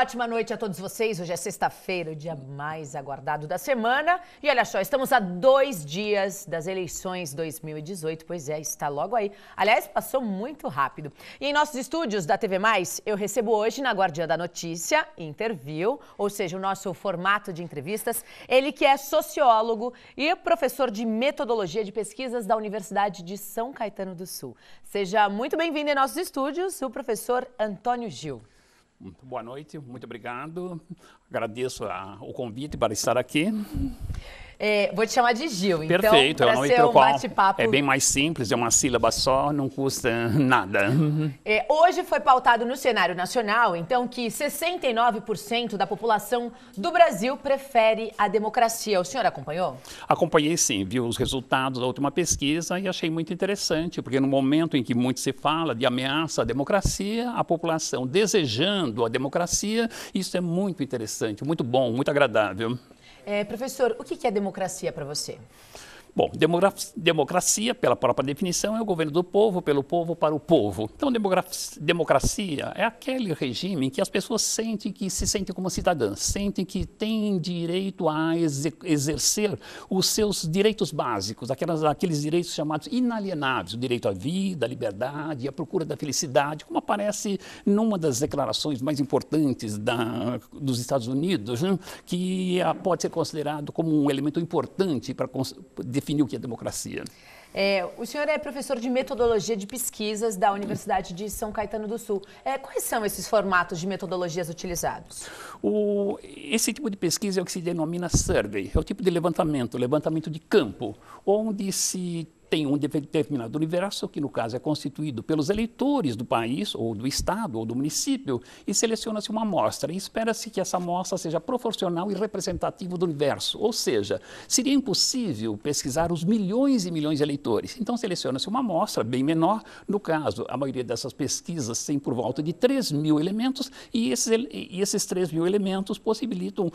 ótima noite a todos vocês. Hoje é sexta-feira, o dia mais aguardado da semana. E olha só, estamos a dois dias das eleições 2018. Pois é, está logo aí. Aliás, passou muito rápido. E em nossos estúdios da TV Mais, eu recebo hoje na Guardiã da Notícia, Interview, ou seja, o nosso formato de entrevistas, ele que é sociólogo e professor de metodologia de pesquisas da Universidade de São Caetano do Sul. Seja muito bem-vindo em nossos estúdios, o professor Antônio Gil. Boa noite, muito obrigado. Agradeço a, o convite para estar aqui. É, vou te chamar de Gil, então. Perfeito, é o nome pelo um papo é bem mais simples, é uma sílaba só, não custa nada. É, hoje foi pautado no cenário nacional, então, que 69% da população do Brasil prefere a democracia. O senhor acompanhou? Acompanhei sim, vi os resultados da última pesquisa e achei muito interessante, porque no momento em que muito se fala de ameaça à democracia, a população desejando a democracia, isso é muito interessante, muito bom, muito agradável. É, professor, o que é democracia para você? Bom, democracia, pela própria definição, é o governo do povo, pelo povo, para o povo. Então, democracia é aquele regime em que as pessoas sentem que se sentem como cidadãs, sentem que têm direito a exercer os seus direitos básicos, aquelas, aqueles direitos chamados inalienáveis, o direito à vida, à liberdade, à procura da felicidade, como aparece numa das declarações mais importantes da, dos Estados Unidos, né, que pode ser considerado como um elemento importante para definir o que é democracia. É, o senhor é professor de metodologia de pesquisas da Universidade de São Caetano do Sul. É, quais são esses formatos de metodologias utilizados? O, esse tipo de pesquisa é o que se denomina survey, é o tipo de levantamento, levantamento de campo, onde se tem um determinado universo, que no caso é constituído pelos eleitores do país, ou do estado, ou do município, e seleciona-se uma amostra. E espera-se que essa amostra seja proporcional e representativa do universo. Ou seja, seria impossível pesquisar os milhões e milhões de eleitores. Então, seleciona-se uma amostra bem menor. No caso, a maioria dessas pesquisas tem por volta de 3 mil elementos, e esses, e esses 3 mil elementos possibilitam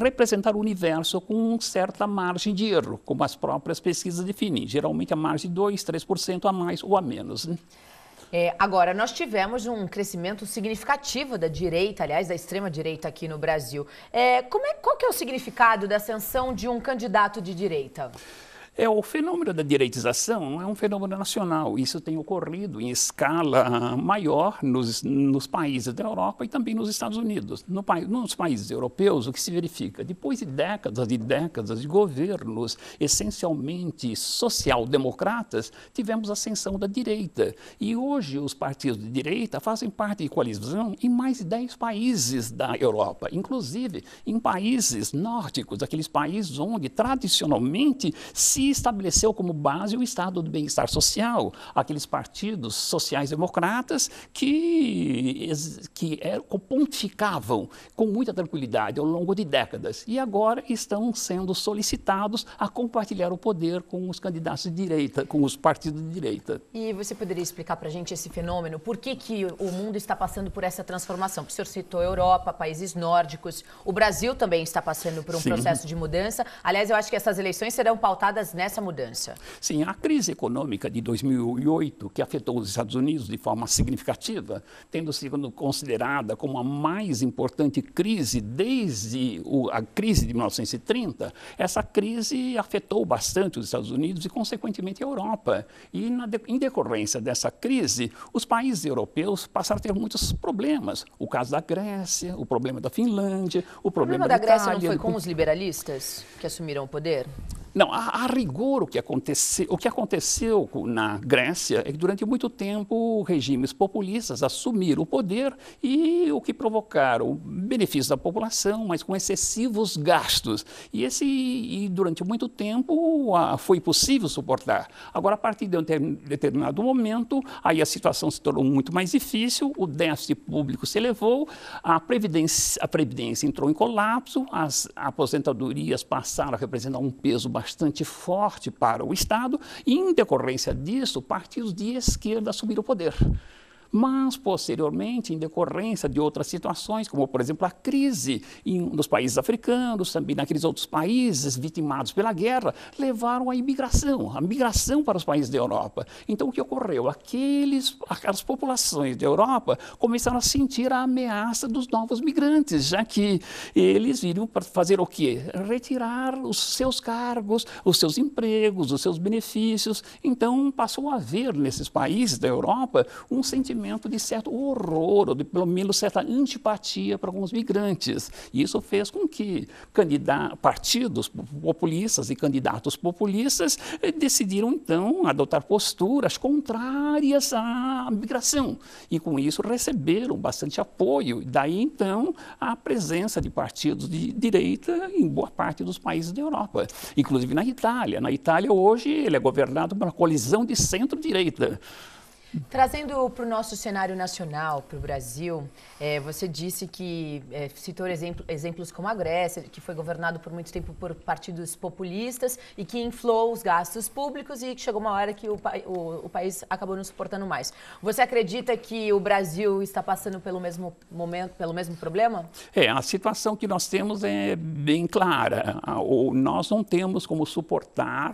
representar o universo com certa margem de erro, como as próprias pesquisas definem. Geralmente, mais de 2%, 3% a mais ou a menos. É, agora, nós tivemos um crescimento significativo da direita, aliás, da extrema-direita aqui no Brasil. É, como é, qual que é o significado da ascensão de um candidato de direita? É o fenômeno da direitização não é um fenômeno nacional. Isso tem ocorrido em escala maior nos, nos países da Europa e também nos Estados Unidos. No, nos países europeus, o que se verifica? Depois de décadas e décadas de governos essencialmente social-democratas, tivemos a ascensão da direita. E hoje os partidos de direita fazem parte de coalizão em mais de 10 países da Europa, inclusive em países nórdicos, aqueles países onde tradicionalmente se estabeleceu como base o Estado do Bem-Estar Social, aqueles partidos sociais-democratas que, que é, pontificavam com muita tranquilidade ao longo de décadas e agora estão sendo solicitados a compartilhar o poder com os candidatos de direita, com os partidos de direita. E você poderia explicar para a gente esse fenômeno? Por que, que o mundo está passando por essa transformação? O senhor citou Europa, países nórdicos, o Brasil também está passando por um Sim. processo de mudança. Aliás, eu acho que essas eleições serão pautadas nessa mudança? Sim, a crise econômica de 2008, que afetou os Estados Unidos de forma significativa, tendo sido considerada como a mais importante crise desde a crise de 1930, essa crise afetou bastante os Estados Unidos e, consequentemente, a Europa. E, na, em decorrência dessa crise, os países europeus passaram a ter muitos problemas. O caso da Grécia, o problema da Finlândia, o problema, o problema da, da Grécia Itália, não foi com os liberalistas que assumiram o poder? Não, a, a rigor o que, aconteceu, o que aconteceu na Grécia é que durante muito tempo regimes populistas assumiram o poder e o que provocaram benefícios da população, mas com excessivos gastos. E esse e durante muito tempo a, foi possível suportar. Agora a partir de um ter, determinado momento, aí a situação se tornou muito mais difícil, o déficit público se elevou, a previdência, a previdência entrou em colapso, as aposentadorias passaram a representar um peso bastante bastante forte para o Estado e, em decorrência disso, partidos de esquerda assumiram o poder. Mas, posteriormente, em decorrência de outras situações, como, por exemplo, a crise nos países africanos, também naqueles outros países vitimados pela guerra, levaram à imigração, à migração para os países da Europa. Então, o que ocorreu? Aqueles, aquelas populações da Europa começaram a sentir a ameaça dos novos migrantes, já que eles viram para fazer o quê? Retirar os seus cargos, os seus empregos, os seus benefícios. Então, passou a haver nesses países da Europa um sentimento sentimento de certo horror, ou de pelo menos certa antipatia para alguns migrantes. E isso fez com que partidos populistas e candidatos populistas eh, decidiram, então, adotar posturas contrárias à migração. E com isso receberam bastante apoio. Daí, então, a presença de partidos de direita em boa parte dos países da Europa, inclusive na Itália. Na Itália, hoje, ele é governado por uma colisão de centro-direita. Trazendo para o nosso cenário nacional, para o Brasil, é, você disse que é, citou exemplo, exemplos como a Grécia, que foi governado por muito tempo por partidos populistas e que inflou os gastos públicos e que chegou uma hora que o, o, o país acabou não suportando mais. Você acredita que o Brasil está passando pelo mesmo momento, pelo mesmo problema? É, a situação que nós temos é bem clara. Nós não temos como suportar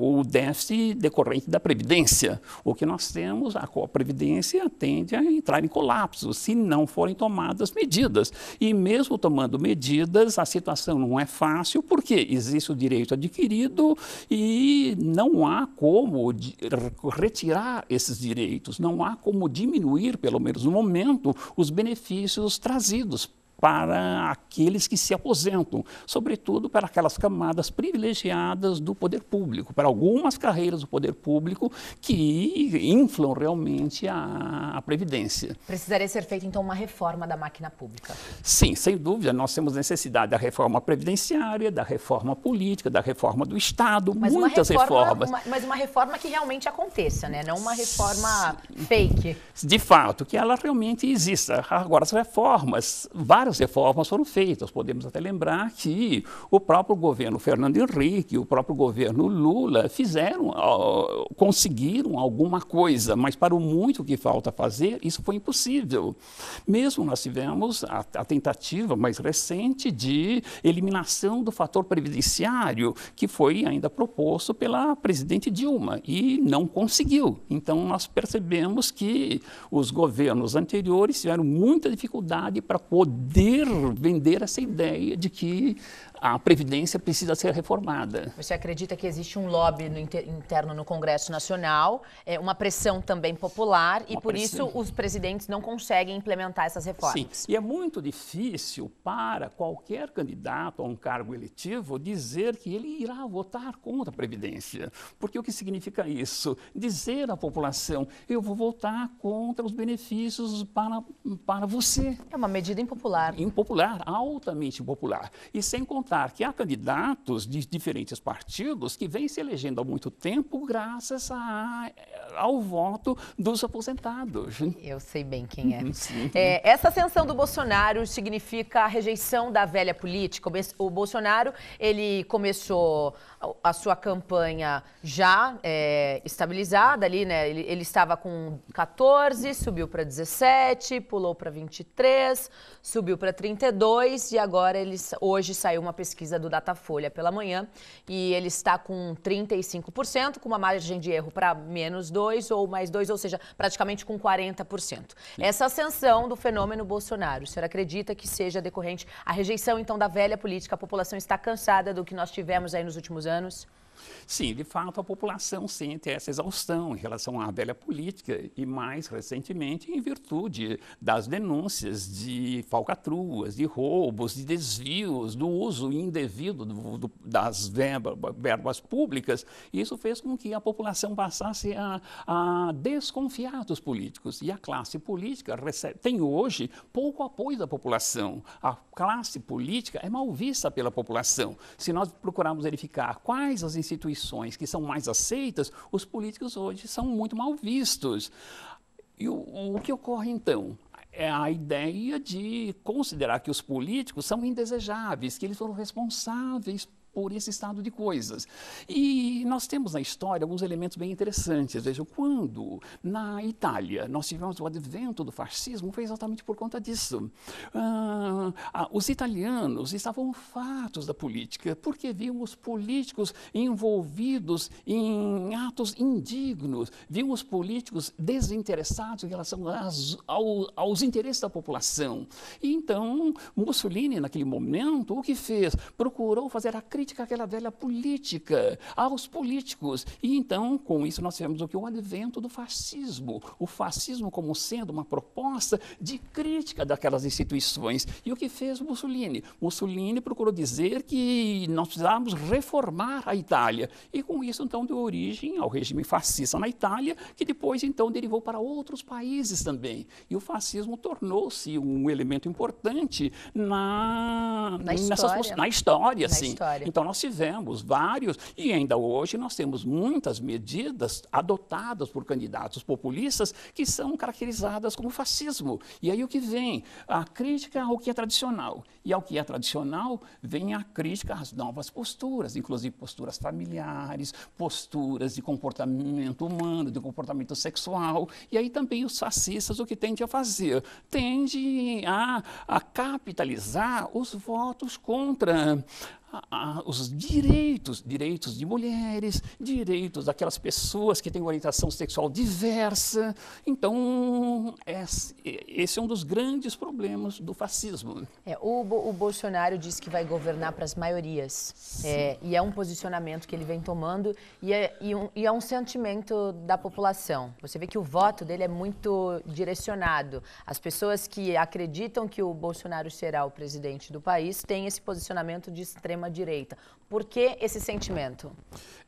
o déficit decorrente da Previdência. O que nós temos temos, a previdência tende a entrar em colapso se não forem tomadas medidas. E mesmo tomando medidas, a situação não é fácil, porque existe o direito adquirido e não há como retirar esses direitos, não há como diminuir, pelo menos no momento, os benefícios trazidos para aqueles que se aposentam, sobretudo para aquelas camadas privilegiadas do poder público, para algumas carreiras do poder público que inflam realmente a, a previdência. Precisaria ser feita então uma reforma da máquina pública? Sim, sem dúvida, nós temos necessidade da reforma previdenciária, da reforma política, da reforma do Estado, mas muitas reforma, reformas. Uma, mas uma reforma que realmente aconteça, né? Não uma reforma fake. De fato, que ela realmente exista. Agora as reformas, várias várias reformas foram feitas. Podemos até lembrar que o próprio governo Fernando Henrique, o próprio governo Lula fizeram, conseguiram alguma coisa, mas para o muito que falta fazer, isso foi impossível. Mesmo nós tivemos a, a tentativa mais recente de eliminação do fator previdenciário, que foi ainda proposto pela presidente Dilma e não conseguiu. Então nós percebemos que os governos anteriores tiveram muita dificuldade para poder vender, vender essa ideia de que a Previdência precisa ser reformada. Você acredita que existe um lobby no inter, interno no Congresso Nacional, é, uma pressão também popular, uma e por pressão. isso os presidentes não conseguem implementar essas reformas? Sim, e é muito difícil para qualquer candidato a um cargo eletivo dizer que ele irá votar contra a Previdência. Porque o que significa isso? Dizer à população, eu vou votar contra os benefícios para, para você. É uma medida impopular. Impopular, altamente impopular. E sem contar notar que há candidatos de diferentes partidos que vêm se elegendo há muito tempo graças a, eh, ao voto dos aposentados. Eu sei bem quem é. Uhum, é essa ascensão do Bolsonaro significa a rejeição da velha política. O Bolsonaro ele começou a sua campanha já é, estabilizada ali, né? Ele, ele estava com 14, subiu para 17, pulou para 23, subiu para 32 e agora ele hoje saiu uma pesquisa do Datafolha pela manhã e ele está com 35%, com uma margem de erro para menos 2 ou mais 2, ou seja, praticamente com 40%. Essa ascensão do fenômeno Bolsonaro, o senhor acredita que seja decorrente à rejeição então da velha política? A população está cansada do que nós tivemos aí nos últimos anos? Sim, de fato, a população sente essa exaustão em relação à velha política e, mais recentemente, em virtude das denúncias de falcatruas, de roubos, de desvios, do uso indevido do, do, das verba, verbas públicas. Isso fez com que a população passasse a, a desconfiar dos políticos. E a classe política recebe, tem hoje pouco apoio da população. A classe política é mal vista pela população. Se nós procurarmos verificar quais as instituições instituições que são mais aceitas, os políticos hoje são muito mal vistos. E o, o que ocorre então? é a ideia de considerar que os políticos são indesejáveis, que eles foram responsáveis por esse estado de coisas. E nós temos na história alguns elementos bem interessantes. Veja, quando na Itália nós tivemos o advento do fascismo, foi exatamente por conta disso. Ah, ah, os italianos estavam fartos da política, porque viam os políticos envolvidos em atos indignos, viam os políticos desinteressados em relação às, ao, aos interesses da população. E então, Mussolini, naquele momento, o que fez? Procurou fazer a crítica crítica velha política, aos políticos. E então, com isso, nós tivemos o que? O advento do fascismo. O fascismo como sendo uma proposta de crítica daquelas instituições. E o que fez Mussolini? Mussolini procurou dizer que nós precisávamos reformar a Itália. E com isso, então, deu origem ao regime fascista na Itália, que depois, então, derivou para outros países também. E o fascismo tornou-se um elemento importante na, na história, na história, na sim. História. Então, então, nós tivemos vários, e ainda hoje nós temos muitas medidas adotadas por candidatos populistas que são caracterizadas como fascismo. E aí o que vem? A crítica ao que é tradicional. E ao que é tradicional, vem a crítica às novas posturas, inclusive posturas familiares, posturas de comportamento humano, de comportamento sexual. E aí também os fascistas, o que tende a fazer? Tende a, a capitalizar os votos contra a, os direitos, direitos de mulheres, direitos daquelas pessoas que têm orientação sexual diversa. Então, esse, esse é um dos grandes problemas do fascismo. É, o, o Bolsonaro disse que vai governar para as maiorias. É, e é um posicionamento que ele vem tomando e é, e, um, e é um sentimento da população. Você vê que o voto dele é muito direcionado. As pessoas que acreditam que o Bolsonaro será o presidente do país têm esse posicionamento de extrema extrema-direita. Por que esse sentimento?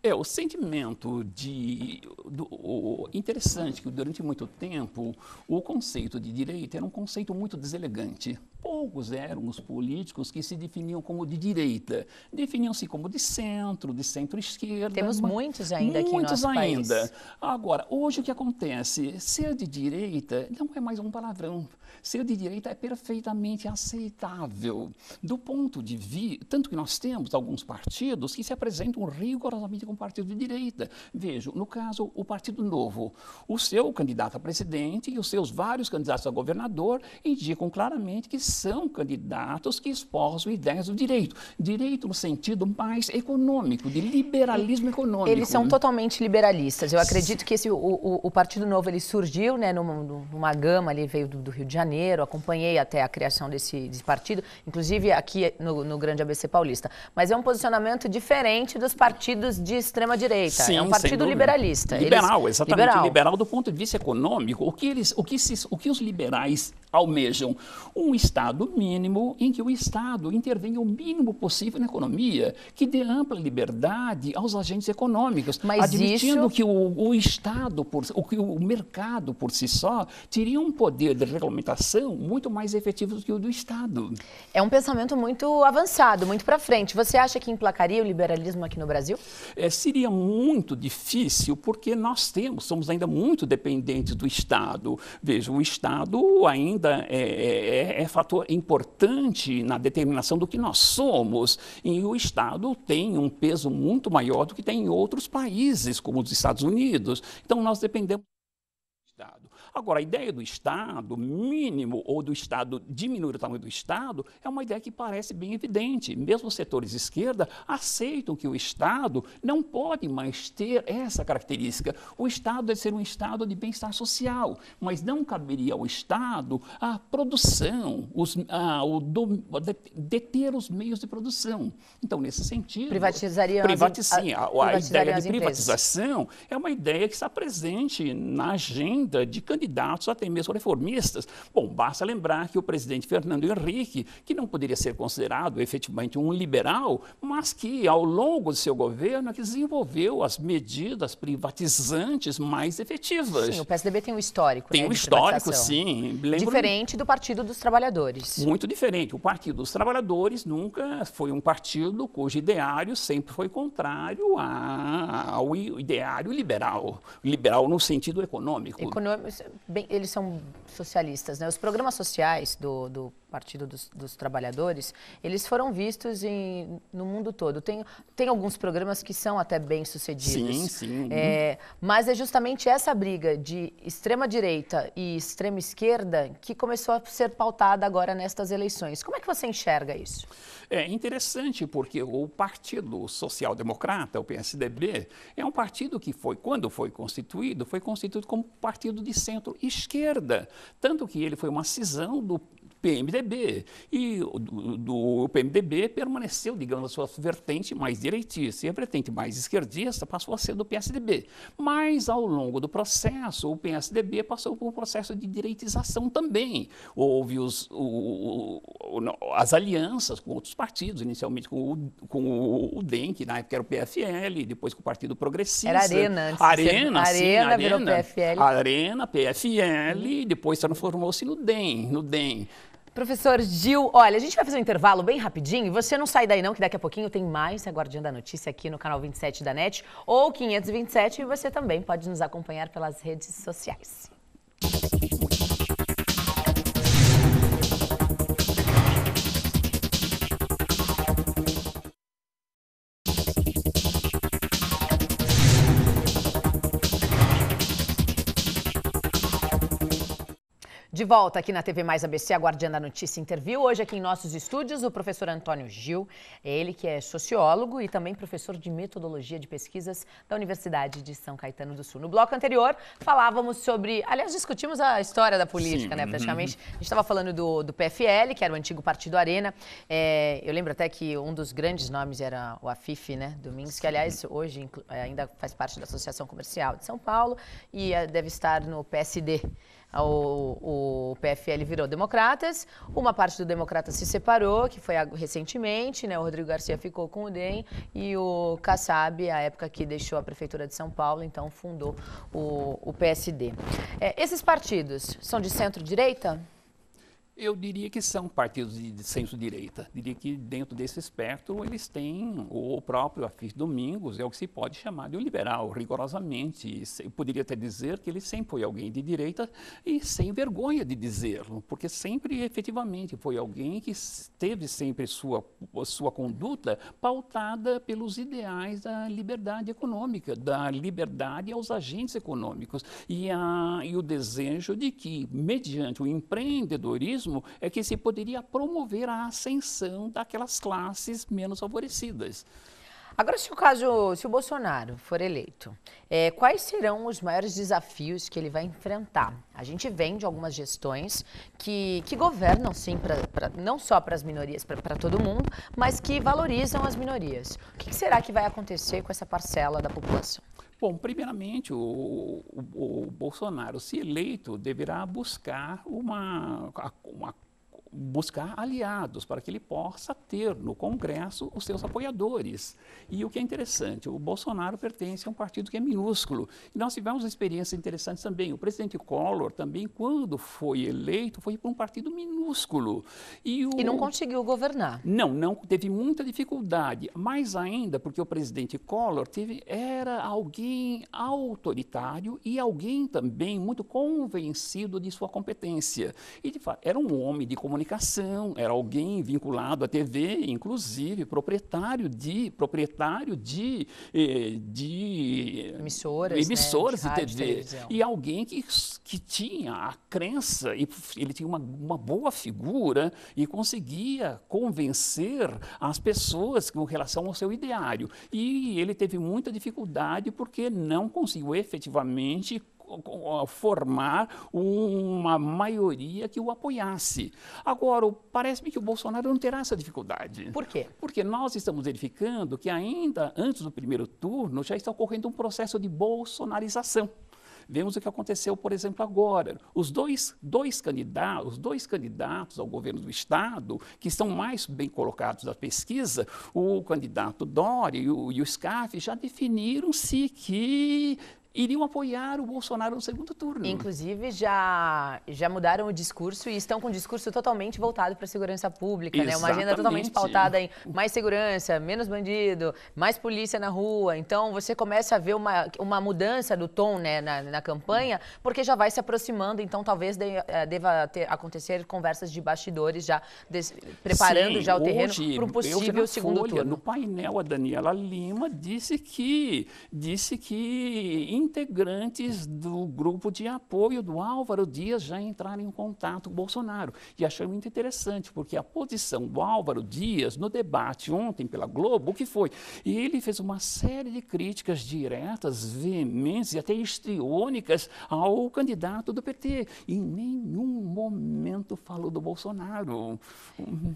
É, o sentimento de. Do, o, interessante é que durante muito tempo o conceito de direita era um conceito muito deselegante poucos eram os políticos que se definiam como de direita. Definiam-se como de centro, de centro-esquerda. Temos muitos ainda muitos aqui em ainda. País. Agora, hoje o que acontece? Ser de direita não é mais um palavrão. Ser de direita é perfeitamente aceitável. Do ponto de vista, tanto que nós temos alguns partidos que se apresentam rigorosamente como partido de direita. Vejo, no caso, o Partido Novo. O seu candidato a presidente e os seus vários candidatos a governador indicam claramente que são candidatos que esforçam ideias do direito. Direito no sentido mais econômico, de liberalismo econômico. Eles são né? totalmente liberalistas. Eu acredito que esse, o, o, o Partido Novo ele surgiu né, numa, numa gama, ele veio do, do, Rio de Janeiro, acompanhei até a criação desse, desse partido, inclusive aqui no, no, Grande ABC Paulista. Mas é um posicionamento diferente dos partidos de extrema-direita. É um partido liberalista. Liberal, eles, exatamente. Liberal. liberal do ponto de vista econômico. O que, eles, o que, se, o que os liberais almejam um Estado mínimo em que o Estado intervenha o mínimo possível na economia, que dê ampla liberdade aos agentes econômicos, Mas admitindo isso... que o, o Estado, por, o, o mercado por si só, teria um poder de regulamentação muito mais efetivo do que o do Estado. É um pensamento muito avançado, muito para frente. Você acha que emplacaria o liberalismo aqui no Brasil? É, seria muito difícil, porque nós temos, somos ainda muito dependentes do Estado. Veja, o Estado ainda é, é, é, é, fator importante na determinação do que nós somos. E o Estado tem um peso muito maior do que tem em outros países, como os Estados Unidos. Então, nós dependemos. Agora, a ideia do Estado mínimo ou do Estado diminuir o tamanho do Estado é uma ideia que parece bem evidente. Mesmo os setores de esquerda aceitam que o Estado não pode mais ter essa característica. O Estado deve ser um Estado de bem-estar social, mas não caberia ao Estado a produção, os, a, o dom, deter os meios de produção. Então, nesse sentido. Privatizaria privati as, sim, a, a, a ideia de privatização empresas. é uma ideia que está presente na agenda de candidatos candidatos, até mesmo reformistas. Bom, basta lembrar que o presidente Fernando Henrique, que não poderia ser considerado efetivamente um liberal, mas que ao longo do seu governo é desenvolveu as medidas privatizantes mais efetivas. Sim, o PSDB tem um histórico. Tem né, um histórico, sim. Lembro... Diferente do Partido dos Trabalhadores. Muito diferente. O Partido dos Trabalhadores nunca foi um partido cujo ideário sempre foi contrário ao ideário liberal. Liberal no sentido econômico. Econômico, bem, eles são socialistas, né? Os programas sociais do, do Partido dos, dos, Trabalhadores, eles foram vistos em, no mundo todo. Tem, tem alguns programas que são até bem sucedidos. Sim, sim. É, mas é justamente essa briga de extrema-direita e extrema-esquerda que começou a ser pautada agora nestas eleições. Como é que você enxerga isso? É interessante porque o Partido Social Democrata, o PSDB, é um partido que foi, quando foi constituído, foi constituído como partido de centro-esquerda. Tanto que ele foi uma cisão do PMDB. E do, do, o PMDB permaneceu, digamos, a sua vertente mais direitista. E a vertente mais esquerdista passou a ser do PSDB. Mas, ao longo do processo, o PSDB passou por um processo de direitização também. Houve os, o, o, as alianças com outros partidos, inicialmente com o, com o DEM, que na época era o PFL, depois com o Partido Progressista. Era Arena. Arena, Arena, sim, Arena, virou PFL. Arena, PFL, depois transformou-se no DEM, no DEM. Professor Gil, olha, a gente vai fazer um intervalo bem rapidinho. Você não sai daí não, que daqui a pouquinho tem mais a Guardiã da Notícia aqui no canal 27 da NET ou 527 e você também pode nos acompanhar pelas redes sociais. De volta aqui na TV Mais ABC, a Guardiã da Notícia Interview. Hoje aqui em nossos estúdios, o professor Antônio Gil, ele que é sociólogo e também professor de metodologia de pesquisas da Universidade de São Caetano do Sul. No bloco anterior, falávamos sobre, aliás, discutimos a história da política, né, Sim. né, praticamente. Uhum. A gente estava falando do, do PFL, que era o antigo Partido Arena. É, eu lembro até que um dos grandes nomes era o Afif, né, Domingos, que aliás, hoje é, ainda faz parte da Associação Comercial de São Paulo e é, deve estar no PSD. O, o, PFL virou Democratas, uma parte do Democrata se separou, que foi recentemente, né? O Rodrigo Garcia ficou com o DEM e o Kassab, a época que deixou a Prefeitura de São Paulo, então fundou o, o PSD. É, esses partidos são de centro-direita? Eu diria que são partidos de centro-direita. Diria que dentro desse espectro eles têm o próprio Afis Domingos, é o que se pode chamar de um liberal, rigorosamente. Eu poderia até dizer que ele sempre foi alguém de direita e sem vergonha de dizê-lo, porque sempre efetivamente foi alguém que teve sempre sua, sua conduta pautada pelos ideais da liberdade econômica, da liberdade aos agentes econômicos e, a, e o desejo de que, mediante o empreendedorismo, mesmo é que se poderia promover a ascensão daquelas classes menos favorecidas. Agora, se o caso, se o Bolsonaro for eleito, é, quais serão os maiores desafios que ele vai enfrentar? A gente vem de algumas gestões que, que governam, sim, pra, pra não só para as minorias, para todo mundo, mas que valorizam as minorias. O que, que será que vai acontecer com essa parcela da população? Bom, primeiramente, o, o, o Bolsonaro, se eleito, deverá buscar uma, uma buscar aliados para que ele possa ter no Congresso os seus apoiadores. E o que é interessante, o Bolsonaro pertence a um partido que é minúsculo. E nós tivemos experiências interessantes também. O presidente Collor também, quando foi eleito, foi para um partido minúsculo. E, o... e não conseguiu governar. Não, não teve muita dificuldade. Mais ainda porque o presidente Collor teve, era alguém autoritário e alguém também muito convencido de sua competência. E, de fato, era um homem de comunicação comunicação, era alguém vinculado à TV, inclusive proprietário de proprietário de, eh, de emissoras, né, emissoras né? de, de, TV. e alguém que, que tinha a crença, e ele tinha uma, uma boa figura e conseguia convencer as pessoas com relação ao seu ideário. E ele teve muita dificuldade porque não conseguiu efetivamente formar uma maioria que o apoiasse. Agora, parece-me que o Bolsonaro não terá essa dificuldade. Por quê? Porque nós estamos verificando que ainda antes do primeiro turno já está ocorrendo um processo de bolsonarização. Vemos o que aconteceu, por exemplo, agora. Os dois, dois candidatos, os dois candidatos ao governo do Estado, que estão mais bem colocados na pesquisa, o candidato Dória e o, Scarfe o já definiram-se que iriam apoiar o Bolsonaro no segundo turno. Inclusive, já, já mudaram o discurso e estão com um discurso totalmente voltado para a segurança pública, Exatamente. né? Uma agenda totalmente pautada em mais segurança, menos bandido, mais polícia na rua. Então, você começa a ver uma, uma mudança do tom né, na, na campanha, porque já vai se aproximando, então talvez de, eh, deva ter, acontecer conversas de bastidores já, des, preparando Sim, já o terreno para um possível segundo folha, turno. No painel, a Daniela Lima disse que, disse que integrantes do grupo de apoio do Álvaro Dias já entraram em contato com o Bolsonaro. E achei muito interessante, porque a posição do Álvaro Dias no debate ontem pela Globo, o que foi? E ele fez uma série de críticas diretas, veementes e até histriônicas ao candidato do PT. em nenhum momento falou do Bolsonaro.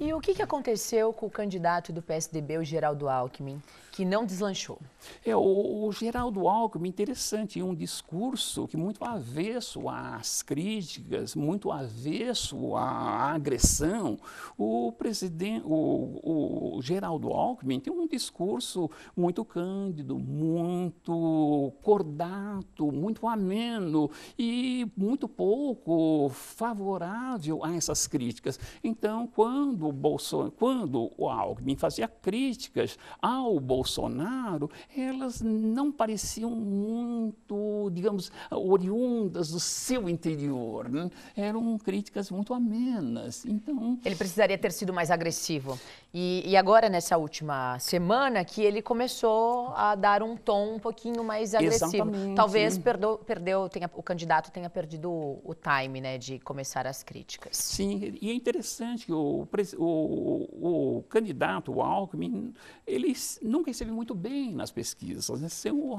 E o que aconteceu com o candidato do PSDB, o Geraldo Alckmin? que não deslanchou. É, o, o Geraldo Alckmin, interessante, um discurso que muito avesso às críticas, muito avesso à agressão. O presidente, o, o Geraldo Alckmin tem um discurso muito cândido, muito cordato, muito ameno e muito pouco favorável a essas críticas. Então, quando o Bolsonaro, quando o Alckmin fazia críticas ao Bolsonaro, Bolsonaro, elas não pareciam muito, digamos, oriundas do seu interior. Né? Eram críticas muito amenas. Então ele precisaria ter sido mais agressivo. E, e agora nessa última semana que ele começou a dar um tom um pouquinho mais agressivo. Exatamente. Talvez perdo perdeu tenha, o candidato tenha perdido o time, né, de começar as críticas. Sim, e é interessante que o, o, o, o candidato o Alckmin, ele nunca se muito bem nas pesquisas, né?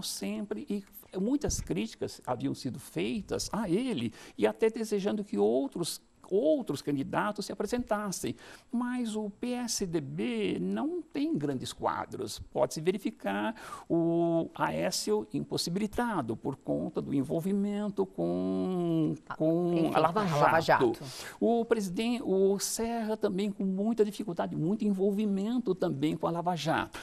sempre e muitas críticas haviam sido feitas a ele e até desejando que outros outros candidatos se apresentassem. Mas o PSDB não tem grandes quadros. Pode-se verificar o Aécio impossibilitado por conta do envolvimento com, ah, com a, Lava a, Lava Jato. O presidente, o Serra também com muita dificuldade, muito envolvimento também com a Lava Jato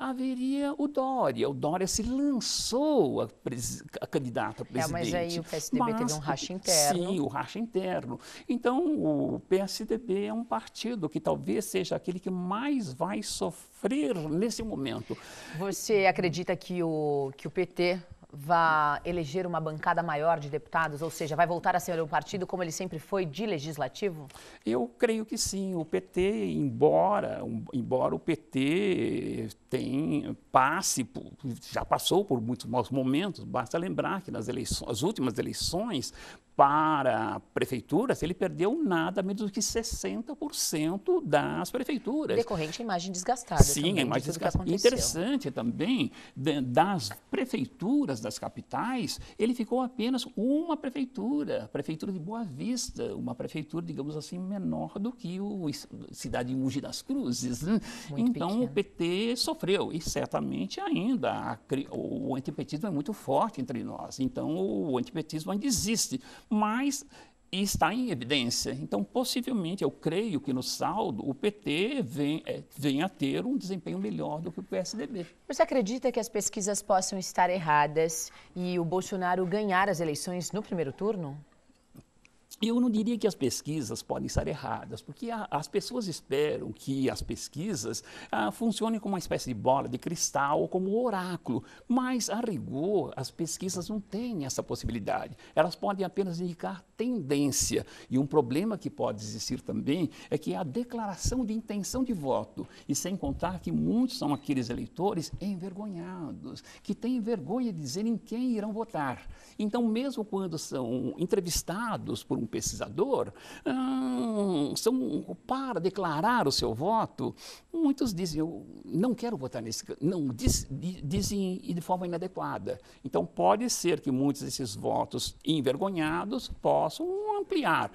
haveria o Dória. O Dória se lançou a, pres... a candidato a presidente. É, mas aí o PSDB mas, teve um racha interno. Sim, o racha interno. Então, o PSDB é um partido que talvez seja aquele que mais vai sofrer nesse momento. Você acredita que o, que o PT vá eleger uma bancada maior de deputados, ou seja, vai voltar a ser um partido como ele sempre foi de legislativo? Eu creio que sim. O PT, embora, um, embora o PT tem passe, por, já passou por muitos maus momentos, basta lembrar que nas eleições, as últimas eleições para prefeituras, ele perdeu nada menos do que 60% das prefeituras. Decorrente a imagem desgastada. Sim, também, a imagem desgastada. Interessante também, das prefeituras das capitais, ele ficou apenas uma prefeitura, a prefeitura de Boa Vista, uma prefeitura, digamos assim, menor do que o cidade de Mogi das Cruzes. Né? Muito então, pequeno. o PT sofreu, e certamente ainda a, o antipetismo é muito forte entre nós. Então, o antipetismo ainda existe mas está em evidência. Então, possivelmente, eu creio que no saldo o PT vem, é, vem a ter um desempenho melhor do que o PSDB. Você acredita que as pesquisas possam estar erradas e o Bolsonaro ganhar as eleições no primeiro turno? Eu não diria que as pesquisas podem estar erradas, porque a, as pessoas esperam que as pesquisas a, ah, funcionem como uma espécie de bola de cristal ou como um oráculo, mas a rigor as pesquisas não têm essa possibilidade. Elas podem apenas indicar tendência. E um problema que pode existir também é que a declaração de intenção de voto, e sem contar que muitos são aqueles eleitores envergonhados, que têm vergonha de dizer em quem irão votar. Então, mesmo quando são entrevistados por um um pesquisador, hum, são para declarar o seu voto. Muitos dizem, eu não quero votar nesse não diz, dizem de forma inadequada. Então pode ser que muitos desses votos envergonhados possam ampliar.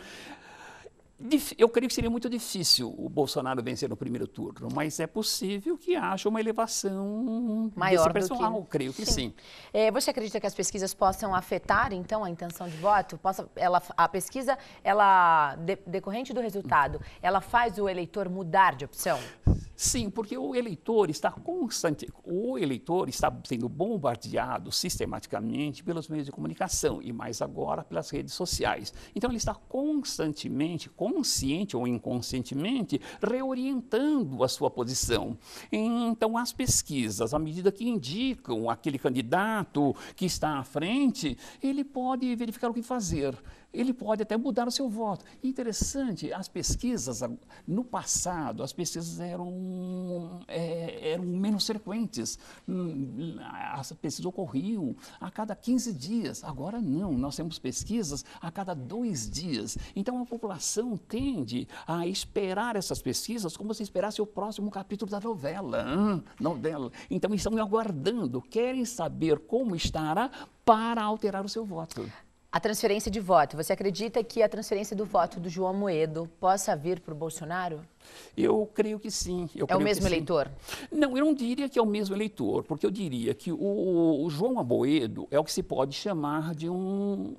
Eu creio que seria muito difícil o Bolsonaro vencer no primeiro turno, mas é possível que haja uma elevação maior desse personal, do que... creio que sim. É, você acredita que as pesquisas possam afetar, então, a intenção de voto? Possa, ela, a pesquisa, ela de, decorrente do resultado, ela faz o eleitor mudar de opção? Sim, porque o eleitor está constante, o eleitor está sendo bombardeado sistematicamente pelos meios de comunicação e mais agora pelas redes sociais. Então ele está constantemente, consciente ou inconscientemente, reorientando a sua posição. Então as pesquisas, à medida que indicam aquele candidato que está à frente, ele pode verificar o que fazer ele pode até mudar o seu voto. Interessante, as pesquisas no passado, as pesquisas eram, é, eram menos frequentes. Hum, as pesquisas ocorriam a cada 15 dias. Agora não, nós temos pesquisas a cada dois dias. Então a população tende a esperar essas pesquisas como se esperasse o próximo capítulo da novela. novela. Então estão aguardando, querem saber como estará para alterar o seu voto. A transferência de voto. Você acredita que a transferência do voto do João Moedo possa vir para o Bolsonaro? Eu creio que sim. Eu é o mesmo eleitor? Não, eu não diria que é o mesmo eleitor, porque eu diria que o, o João Amoedo é o que se pode chamar de um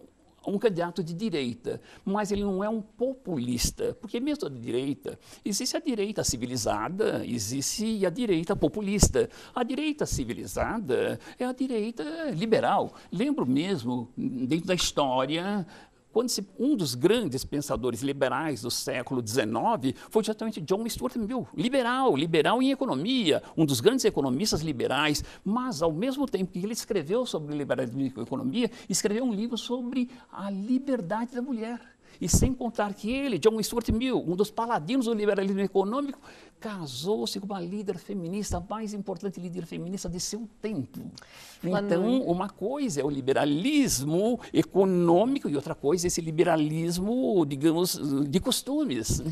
um candidato de direita, mas ele não é um populista, porque mesmo a direita, existe a direita civilizada, existe a direita populista. A direita civilizada é a direita liberal. Lembro mesmo, dentro da história, quando se, um dos grandes pensadores liberais do século XIX foi justamente John Stuart Mill, liberal, liberal em economia, um dos grandes economistas liberais, mas ao mesmo tempo que ele escreveu sobre liberalismo e economia, escreveu um livro sobre a liberdade da mulher. E sem contar que ele, John Stuart Mill, um dos paladinos do liberalismo econômico, casou-se com uma líder feminista, a mais importante líder feminista de seu tempo. Então, uma coisa é o liberalismo econômico e outra coisa é esse liberalismo, digamos, de costumes.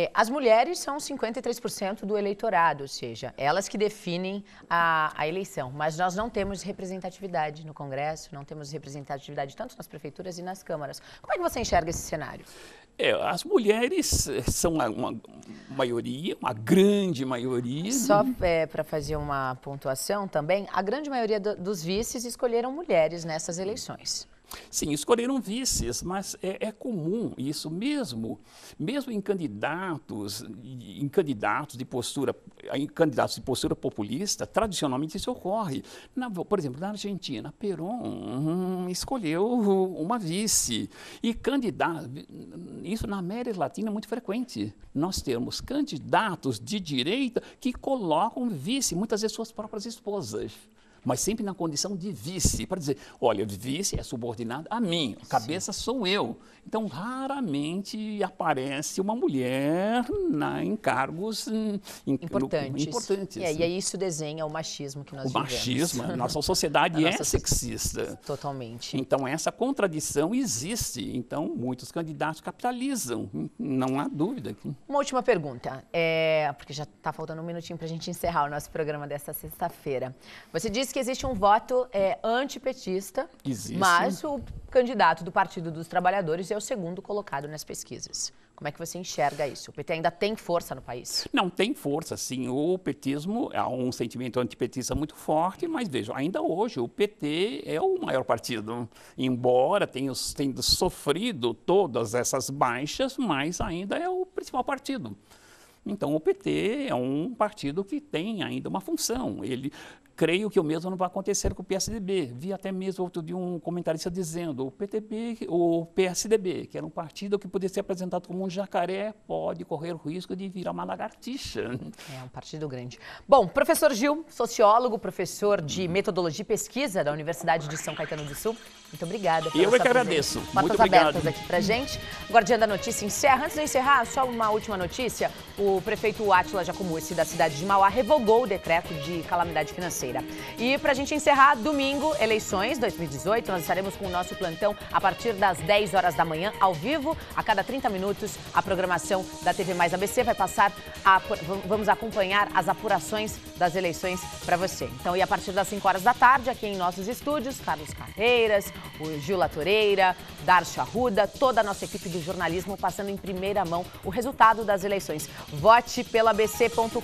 É, as mulheres são 53% do eleitorado, ou seja, elas que definem a, a, eleição. Mas nós não temos representatividade no Congresso, não temos representatividade tanto nas prefeituras e nas câmaras. Como é que você enxerga esse cenário? É, as mulheres eh, são uma, uma maioria, uma grande maioria. Só é, para fazer uma pontuação também, a grande maioria do, dos vices escolheram mulheres nessas eleições. Sim, escolheram vices, mas é, é, comum isso mesmo, mesmo em candidatos, em candidatos de postura, em candidatos de postura populista, tradicionalmente isso ocorre. Na, por exemplo, na Argentina, Perón hum, escolheu uma vice e candidato, isso na América Latina é muito frequente. Nós temos candidatos de direita que colocam vice, muitas vezes suas próprias esposas mas sempre na condição de vice, para dizer, olha, vice é subordinado a mim, a cabeça Sim. sou eu. Então, raramente aparece uma mulher na, em cargos hum, importantes. No, importantes. É, e aí isso desenha o machismo que nós o vivemos. O machismo, nossa sociedade a é nossa... sexista. Totalmente. Então, essa contradição existe. Então, muitos candidatos capitalizam, não há dúvida. Uma última pergunta, é, porque já está faltando um minutinho para a gente encerrar o nosso programa dessa sexta-feira. Você disse que que existe um voto é, antipetista, existe. mas o candidato do Partido dos Trabalhadores é o segundo colocado nas pesquisas. Como é que você enxerga isso? O PT ainda tem força no país? Não, tem força, sim. O petismo é um sentimento antipetista muito forte, mas veja, ainda hoje o PT é o maior partido. Embora tenha, tenha sofrido todas essas baixas, mas ainda é o principal partido. Então, o PT é um partido que tem ainda uma função. Ele creio que o mesmo não vai acontecer com o PSDB. Vi até mesmo outro dia um comentarista dizendo o PTB, o PSDB, que era um partido que poderia ser apresentado como um jacaré, pode correr o risco de virar uma lagartixa. É um partido grande. Bom, professor Gil, sociólogo, professor de metodologia e pesquisa da Universidade de São Caetano do Sul, muito obrigada. Eu é que agradeço. Portas muito obrigado. abertas aqui pra gente. Guardiã da Notícia encerra. Antes de encerrar, só uma última notícia. O prefeito Átila Jacomurci, da cidade de Mauá, revogou o decreto de calamidade financeira terça-feira. E para a gente encerrar, domingo, eleições 2018, nós estaremos com o nosso plantão a partir das 10 horas da manhã, ao vivo, a cada 30 minutos, a programação da TV Mais ABC vai passar, a, vamos acompanhar as apurações das eleições para você. Então, e a partir das 5 horas da tarde, aqui em nossos estúdios, Carlos Carreiras, o Gil Latoreira, Arruda toda a nossa equipe de jornalismo passando em primeira mão o resultado das eleições. Vote pela abc.com.br.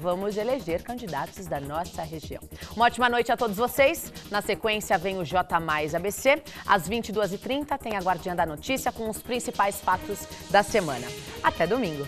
Vamos eleger candidatos da nossa região. Uma ótima noite a todos vocês. Na sequência vem o J Mais ABC. Às 22h30 tem a Guardiã da Notícia com os principais fatos da semana. Até domingo.